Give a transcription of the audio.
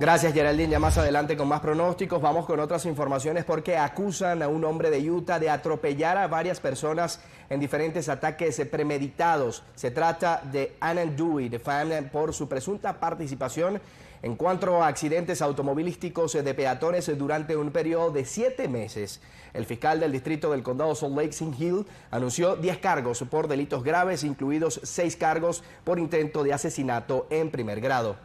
Gracias Geraldine, ya más adelante con más pronósticos, vamos con otras informaciones porque acusan a un hombre de Utah de atropellar a varias personas en diferentes ataques premeditados. Se trata de Anand Dewey, de por su presunta participación en cuatro accidentes automovilísticos de peatones durante un periodo de siete meses. El fiscal del distrito del condado Salt Lake City Hill anunció 10 cargos por delitos graves, incluidos seis cargos por intento de asesinato en primer grado.